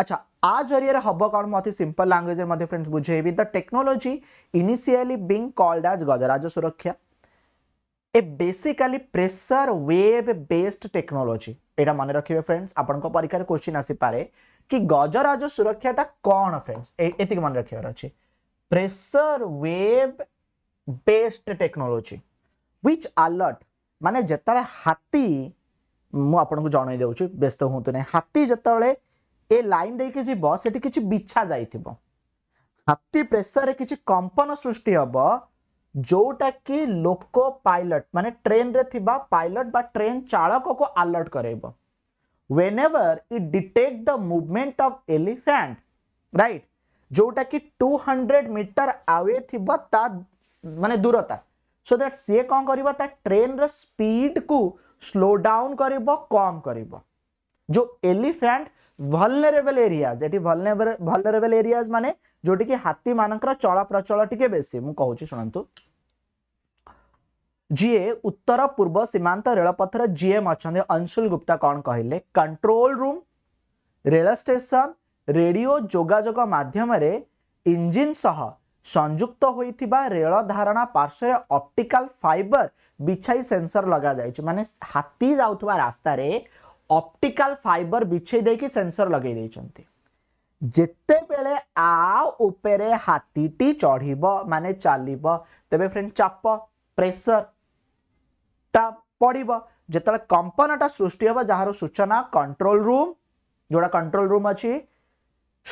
A: ଆଚ୍ଛା ଆ ଜରିଆରେ ହେବ କ'ଣ ମୁଁ ଅତି ସିମ୍ପଲ୍ ଲାଙ୍ଗୁଏଜ୍ରେ ମଧ୍ୟ ଫ୍ରେଣ୍ଡସ୍ ବୁଝେଇବି the technology initially being called as Gajraj Suraksha a basically pressure wave based technology এটা মনে রাখবে ফ্রেন্ডস আপনার পরীক্ষার কোশ্চিন আসিপরে কি গজরাজ সুরক্ষাটা কণ ফ্রেন্ডস এতিক মনে রাখবার অছে pressure wave based technology which alert माने जितने हाथी मुझक जन दूँ व्यस्त हूँ तो हाथी जिते ए लाइन दे कि जीव से किसी बिछा जा हाथी प्रेसर कि कंपन सृष्टि हम जोटा कि लोक पायलट मान ट्रेन में थोड़ा पायलट बा ट्रेन चालक को आलर्ट कर whenever it detect the movement of elephant right जोटा कि टू हंड्रेड मीटर आवे थी मान दूरता सो दैट सी कौन कर ट्रेन रीड को स्लो डाउन कर कम कर जो elephant vulnerable areas vulnerable areas मान जोटी हाथी मान चलाप्रचल टे बेस मुझे शुणु जीए उत्तर पूर्व सीमांत रेलपथर जीएम अच्छा अंशुल गुप्ता कौन कहले control room rail station radio जोजोग मध्यम इंजिन सह संयुक्त होता रेल धारणा पार्श्वर अप्टिकाल फाइबर बिछाई सेनसर लग जा मानने हाथी जा रास्त अप्टिकाल फाइबर बिछई दे कि सेनसर लगे जिते बेले आपरे हाथीटी चढ़ब मान चल तेरे फ्रेंड चाप प्रेसर टा पड़ब जो कंपन टा सृष्टि हम जार सूचना कंट्रोल रूम जोड़ा कंट्रोल रूम अच्छी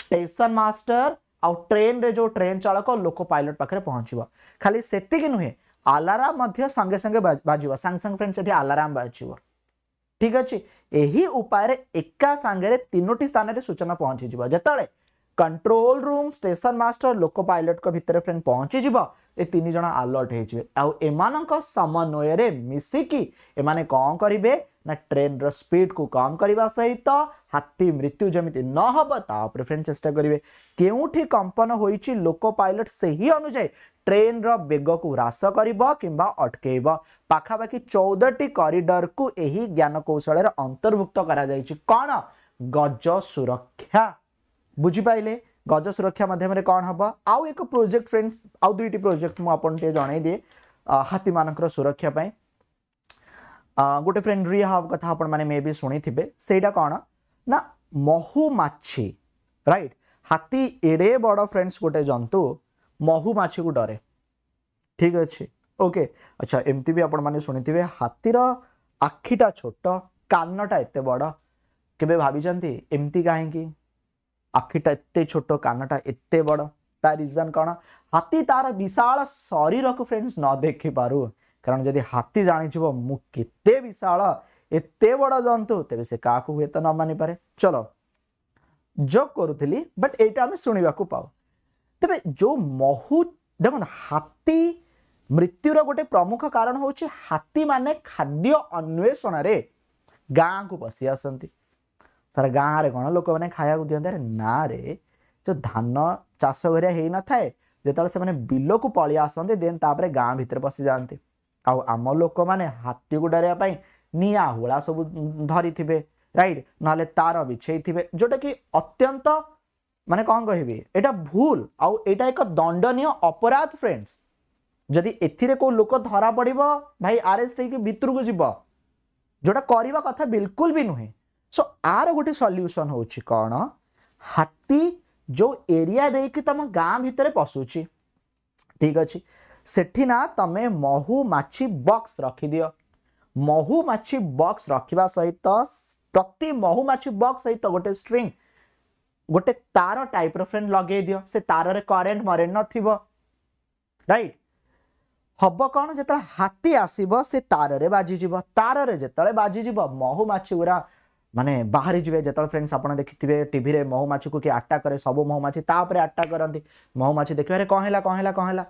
A: स्टेशन मास्टर आउ ट्रेन रे जो ट्रेन चालक लोक पायलट पाखे पहुँच खाली से नुहे आलाराम संगे संगे बाजि सांगे सांगे फ्रेंड्स ये आलाराम बाजि ठीक अच्छे उपाय एका सांगे तीनो स्थान सूचना पहुँची जाते control room station master loco pilot भितर फ्रेंड पहुँची ए तीन जन आलर्ट हो समन्वय मिसिकी एम कौन करेंगे ना ट्रेन रपीड को कम करने सहित हाथी मृत्यु जमी न होता फ्रेंड चेस्ट करेंगे क्योंठ कंपन हो लोको पायलट से ही अनुजाई ट्रेन रेग को ह्रास कर कि अटकेब पखापाखि चौदटी करडर को यही ज्ञानकौशल अंतर्भुक्त करज सुरक्षा बुझीपाले गज सुरक्षा मध्यम कौन हम आउ एक प्रोजेक्ट फ्रेंड्स आउ दुईट प्रोजेक्ट मुझे जन हाथी मान सुरक्षापे गोटे फ्रेंड रिया हाव कथ मे भी शुणी से कौन ना महुमाछी रईट हाथी एडे बड़ फ्रेंड्स गोटे जंतु महुमाछी को डरे ठीक अच्छे ओके अच्छा एमती भी आपने शुणी हाथी आखिटा छोट कानटा एत बड़ के भाई एमती कहीं आखिटा एत छोट काना एत बड़ ता रिजन कौन हाथी तार विशाल शरीर को फ्रेंड्स न देखि पार कारण जदि हाथी जाणी मुते विशाल एत बड़ जंतु तेज से क्या हूं तो न मानिपे चलो जो करूली बट यहाँ शुणा को पाऊ तबे जो महु देख हाथी मृत्युर गोटे प्रमुख कारण हूँ हाथी मैंने खाद्य अन्वेषण गाँ को बस आसती सारा गाँव में कौन लोक मैंने खाया दिखते ना रे जो धान चाष न था जिते से बिल को पलि आस देपर गाँ भर पशि जाती आम लोक मैंने हाथी को डरवाई निहा सब धरी थे रईट ना तार बिछे थे जोटा कि अत्यंत मान कौन कह भूल आईटा एक दंडनीय अपराध फ्रेंड्स जदि को लोक धरा पड़ब भाई आरएस लेकिन भितर को जीव जोटा करवा कथा बिल्कुल भी नुहे ସୋ ଆର ଗୋଟେ ସଲ୍ୟୁସନ୍ ହେଉଛି କ'ଣ ହାତୀ ଯେଉଁ ଏରିଆ ଦେଇକି ତୁମ ଗାଁ ଭିତରେ ପଶୁଛି ଠିକ୍ ଅଛି ସେଠି ନା ତୁମେ ମହୁମାଛି ବକ୍ସ ରଖିଦିଅ ମହୁମାଛି ବକ୍ସ ରଖିବା ସହିତ ପ୍ରତି ମହୁମାଛି ବକ୍ସ ସହିତ ଗୋଟେ ଷ୍ଟ୍ରିଙ୍ଗ ଗୋଟେ ତାର ଟାଇପ୍ର ଫ୍ରେଣ୍ଡ ଲଗେଇ ଦିଅ ସେ ତାରରେ କରେଣ୍ଟ ମରେଣ୍ଟ ନଥିବ ରାଇଟ୍ ହବ କ'ଣ ଯେତେବେଳେ ହାତୀ ଆସିବ ସେ ତାରରେ ବାଜିଯିବ ତାରରେ ଯେତେବେଳେ ବାଜିଯିବ ମହୁମାଛି ଗୁରା ମାନେ ବାହାରିଯିବେ ଯେତେବେଳେ ଫ୍ରେଣ୍ଡସ୍ ଆପଣ ଦେଖିଥିବେ ଟିଭିରେ ମହୁମାଛିକୁ କିଏ ଆଟାକ୍ କରେ ସବୁ ମହୁମାଛି ତାପରେ ଆଟାକ୍ କରନ୍ତି ମହୁମାଛି ଦେଖିବାରେ କ'ଣ ହେଲା କ'ଣ ହେଲା କ'ଣ ହେଲା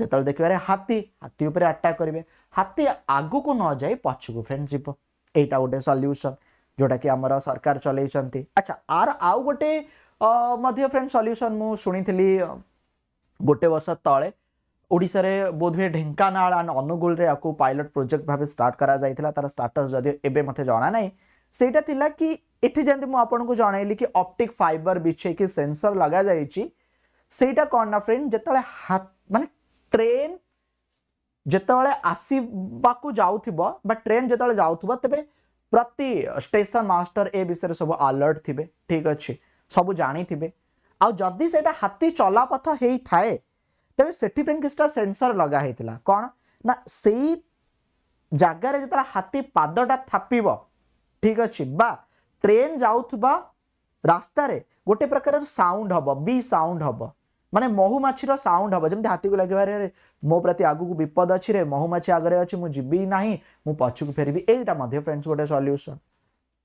A: ଯେତେବେଳେ ଦେଖିବାରେ ହାତୀ ହାତୀ ଉପରେ ଆଟାକ୍ କରିବେ ହାତୀ ଆଗକୁ ନ ଯାଇ ପଛକୁ ଫ୍ରେଣ୍ଡ ଯିବ ଏଇଟା ଗୋଟେ ସଲ୍ୟୁସନ୍ ଯେଉଁଟାକି ଆମର ସରକାର ଚଲେଇଛନ୍ତି ଆଚ୍ଛା ଆର ଆଉ ଗୋଟେ ମଧ୍ୟ ଫ୍ରେଣ୍ଡ ସଲ୍ୟୁସନ୍ ମୁଁ ଶୁଣିଥିଲି ଗୋଟେ ବର୍ଷ ତଳେ ଓଡ଼ିଶାରେ ବୋଧହୁଏ ଢେଙ୍କାନାଳ ଆଣ୍ଡ ଅନୁଗୁଳରେ ଆକୁ ପାଇଲଟ ପ୍ରୋଜେକ୍ଟ ଭାବେ ଷ୍ଟାର୍ଟ କରାଯାଇଥିଲା ତା'ର ଷ୍ଟାଟସ୍ ଯଦିଓ ଏବେ ମୋତେ ଜଣା ନାହିଁ सेटा थिला कि एठी जंदी मु आपन को जणैली कि ऑप्टिक फाइबर बिछे कि सेंसर लगा जाय छि सेटा कोन ना फ्रेंड जतले हात माने ट्रेन जतले आसी बाकू जाउथिबो बट ट्रेन जतले जाउथबो तबे प्रति स्टेशन मास्टर ए विषय सब अलर्ट थिबे ठीक अछि सब जानी थिबे आ जदी सेटा हाथी चलापथ हेई थाए तबे सेठी फ्रेंड किस्टा सेंसर लगा हेतिला कोन ना सेई जगह रे जतले हाथी पादटा थापिबो ঠিক আছে বা ট্রেন যাওয়া রাস্তায় গোটে প্রকার সাউন্ড হব বি সাউন্ড হব মানে মহুমাছির সাউন্ড হব যেমন হাতিকে লাগবে আরে মো প্রতি আগুক বিপদ অছি রে মহুমাছি আগরে অছি মু যিবি না মু পছকু ফেরিবি এইটা মধ্যে ফ্রেন্ডস গোটে সল্যুসন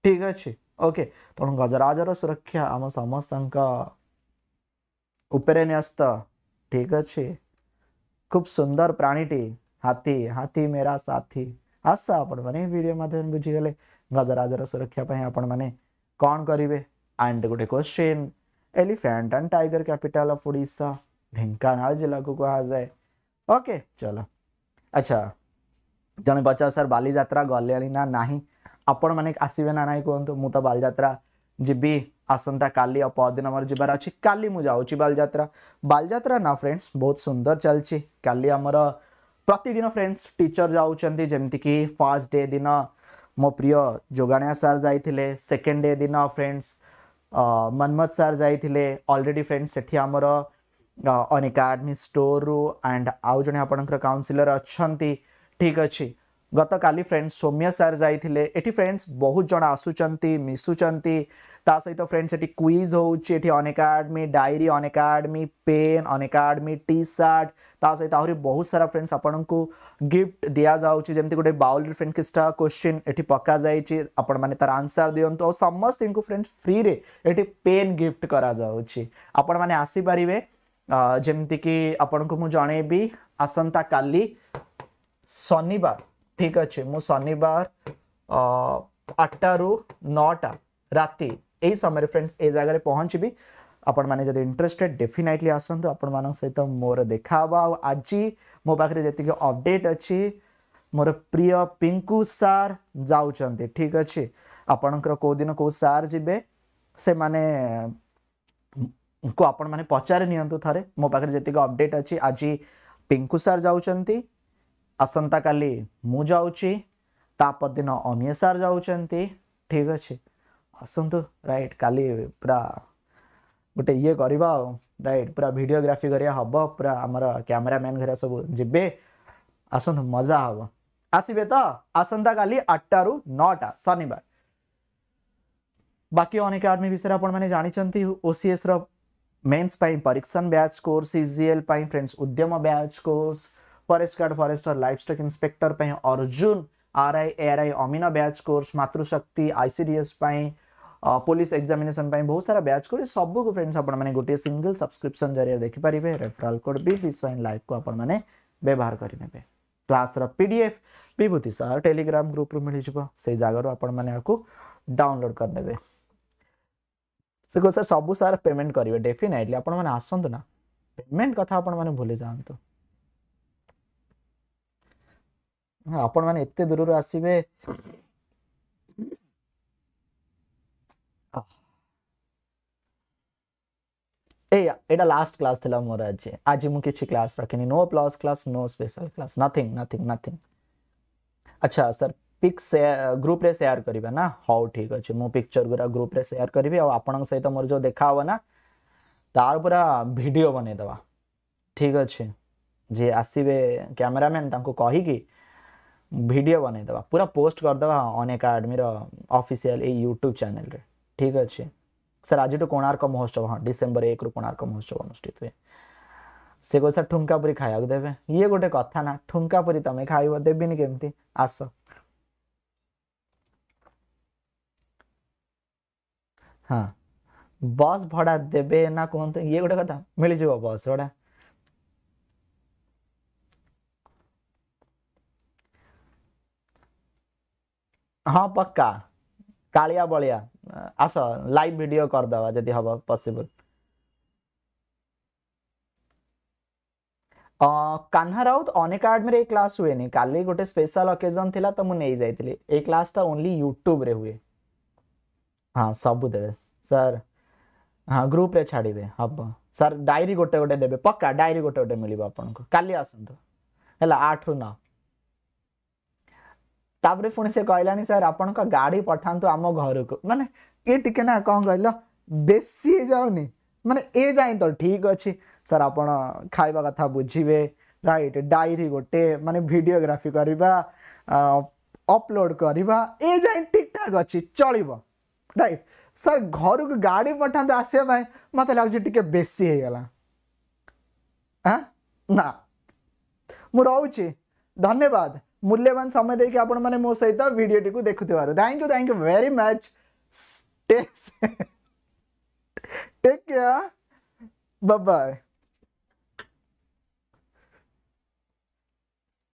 A: ঠিক আছে ওকে তেমন গজরাজর সুরক্ষা আম সমস্ত উপরে ন্যস্ত ঠিক আছে খুব সুন্দর প্রাণীটি হাতি হাতি মেরা সাথী আশা আপনার ভিডিও মাধ্যমে বুঝিগলে गजराजर सुरक्षा आप कौन करेंगे एंड गोटे question elephant and tiger capital of ओडा ढेकाना जिला को कह जाए ओके चलो अच्छा जन पचास सर बात गले ना ना आपण मैंने आसबे ना ना कहतु मुत बाजा जी आसंता का पदिन मोर जबार अच्छे काली मुझे बालजात्रा बालजात्रा ना फ्रेंड्स बहुत सुंदर चलती काली प्रतिदिन फ्रेंड्स टीचर जामती कि फास्ट डे दिन ମୋ ପ୍ରିୟ ଯୋଗାଣିଆ ସାର୍ ଯାଇଥିଲେ ସେକେଣ୍ଡ ଡେ ଦିନ ଫ୍ରେଣ୍ଡସ୍ ମନ୍ମଥ ସାର୍ ଯାଇଥିଲେ ଅଲରେଡ଼ି ଫ୍ରେଣ୍ଡସ୍ ସେଠି ଆମର ଅନିକା ଆଡ଼ମି ଷ୍ଟୋରରୁ ଆଣ୍ଡ ଆଉ ଜଣେ ଆପଣଙ୍କର କାଉନସିଲର୍ ଅଛନ୍ତି ଠିକ୍ ଅଛି ଗତକାଲି ଫ୍ରେଣ୍ଡସ୍ ସୌମ୍ୟ ସାର୍ ଯାଇଥିଲେ ଏଠି ଫ୍ରେଣ୍ଡସ୍ ବହୁତ ଜଣ ଆସୁଛନ୍ତି ମିଶୁଛନ୍ତି ତା ସହିତ ଫ୍ରେଣ୍ଡସ୍ ଏଠି କୁଇଜ୍ ହେଉଛି ଏଠି Unacademy diary Unacademy pen Unacademy T shirt ତା ସହିତ ଆହୁରି ବହୁତ ସାରା ଫ୍ରେଣ୍ଡସ୍ ଆପଣଙ୍କୁ ଗିଫ୍ଟ ଦିଆଯାଉଛି ଯେମିତି ଗୋଟେ ବାଉଲରେ ଫ୍ରେଣ୍ଡ କିଛିଟା କ୍ୱେଶ୍ଚିନ୍ ଏଠି ପକାଯାଇଛି ଆପଣମାନେ ତାର ଆନ୍ସର୍ ଦିଅନ୍ତୁ ଆଉ ସମସ୍ତଙ୍କୁ ଫ୍ରେଣ୍ଡସ୍ ଫ୍ରିରେ ଏଠି ପେନ୍ ଗିଫ୍ଟ କରାଯାଉଛି ଆପଣମାନେ ଆସିପାରିବେ ଯେମିତିକି ଆପଣଙ୍କୁ ମୁଁ ଜଣେଇବି ଆସନ୍ତାକାଲି ଶନିବାର ठीक अच्छे मु शनिवार आठटा रु नौटा राति यही समय फ्रेंड्स ये जगह पहुँचबी आपण मैंने इंटरेस्टेड डेफिनेटली आसतु आपण मान सहित मोर देखा आज मो पाखे जी अबडेट अच्छी मोर प्रिय पिंकु सार जाऊँच ठीक अच्छे आपण कौ दिन कौ सारे से मैने को आपण मैंने पचारि नि थे मो पाखे जी अबडेट अच्छी आज पिंकू सार जाऊँच आसंता का मुझे तापर दिन अमीय सार जाऊँगी ठीक अच्छे आसतु रईट काल पूरा गोटे ये करवा रईट पूरा भिडियोग्राफी कर कैमेरामैन घर सब जी आसतु मजा हाँ आसबे तो आसंता का आठटा रु नौटा शनिवार बाकी अनेक आडमी विषय आपने जानते ओसीएस रेन्स परीक्षण ब्याच कोर्स इजीएल फ्रेंड्स उद्यम batch course forest guard forester livestock inspector Arjun R I A R I अमीना ब्याच कोर्स मातृशक्ति आईसीडीएस पुलिस एक्जामेसन बहुत सारा ब्याच कोर्स सबको फ्रेंड्स आपने गोटे सिंगल सब्सक्रिप्सन जरिए देखिपारे रेफराल कोड भी विश्वाइन लाइफ को आपने व्यवहार करेंगे क्लास पीडीएफ विभूति सार टेलीग्राम ग्रुप रू मिल जगार आपको डाउनलोड करने से कह सार सब सारे पेमेंट करेंगे डेफिनेटली आपण पेमेंट कथा आप भूली जातु आपण माने एत्ते दुरुर लास्ट क्लास थला मोर आज आज मु किछ क्लास रखनी no plus class no special class nothing nothing nothing अच्छा सर पिक ग्रुप रे शेयर करबा ना हाउ ठीक अछि मु पिक्चर गुरा ग्रुप रे शेयर करबी आ आपण सहित मोर जो देखा हो ना तार पूरा वीडियो बने दवा ठीक अछि जे आसीबे कैमरामैन तांको कहि की वीडियो बनाई दबा पूरा पोस्ट कर दबा अन एकेडमी यूट्यूब चैनल ठीक अच्छे सर आज तो कोणार्क महोत्सव हाँ डिसेम्बर एक रु कोणार्क महोत्सव अनुषित हुए से कह सर ठुंका पूरी खायक देबे ये गोटे कथा ना ठुंका पूरी तमे खाइबो देबिन केमती आसो हां बस भड़ा देबे ना कोन ये गोटे कथा मिलि जेबो बस भड़ा हाँ पक्का कालिया बलिया आस लाइव भिडियो करदे जदि हम पसिबल कान्हा राउत अनेक आडमी ये क्लास हुए नहीं का गोटे स्पेशल अकेजन थी तो मुझे नहीं जाइली ये क्लास टा ओनली यूट्यूब रे हुए हाँ सब देवे सर हाँ ग्रुप रे छाड़े हम सर डायरी गोटे गोटे देवे पक्का डायरी गोटे गोटे मिले आपन को कल आसतु है आठ रु नौ ତାପରେ ପୁଣି ସେ କହିଲାଣି ସାର୍ ଆପଣଙ୍କ ଗାଡ଼ି ପଠାନ୍ତୁ ଆମ ଘରକୁ ମାନେ ଇଏ ଟିକେ ନା କ'ଣ କହିଲ ବେଶୀ ହେଇଯାଉନି ମାନେ ଏ ଯାଏଁ ତ ଠିକ୍ ଅଛି ସାର୍ ଆପଣ ଖାଇବା କଥା ବୁଝିବେ ରାଇଟ୍ ଡାଇରୀ ଗୋଟେ ମାନେ ଭିଡ଼ିଓଗ୍ରାଫି କରିବା ଅପଲୋଡ଼ କରିବା ଏ ଯାଏଁ ଠିକ୍ଠାକ୍ ଅଛି ଚଳିବ ରାଇଟ୍ ସାର୍ ଘରକୁ ଗାଡ଼ି ପଠାନ୍ତୁ ଆସିବା ପାଇଁ ମୋତେ ଲାଗୁଛି ଟିକେ ବେଶୀ ହେଇଗଲା ହଁ ନା ମୁଁ ରହୁଛି ଧନ୍ୟବାଦ मूल्यवान समय देखिए आप मो सहित भिडियो टी देखु thank you thank you very much take care bye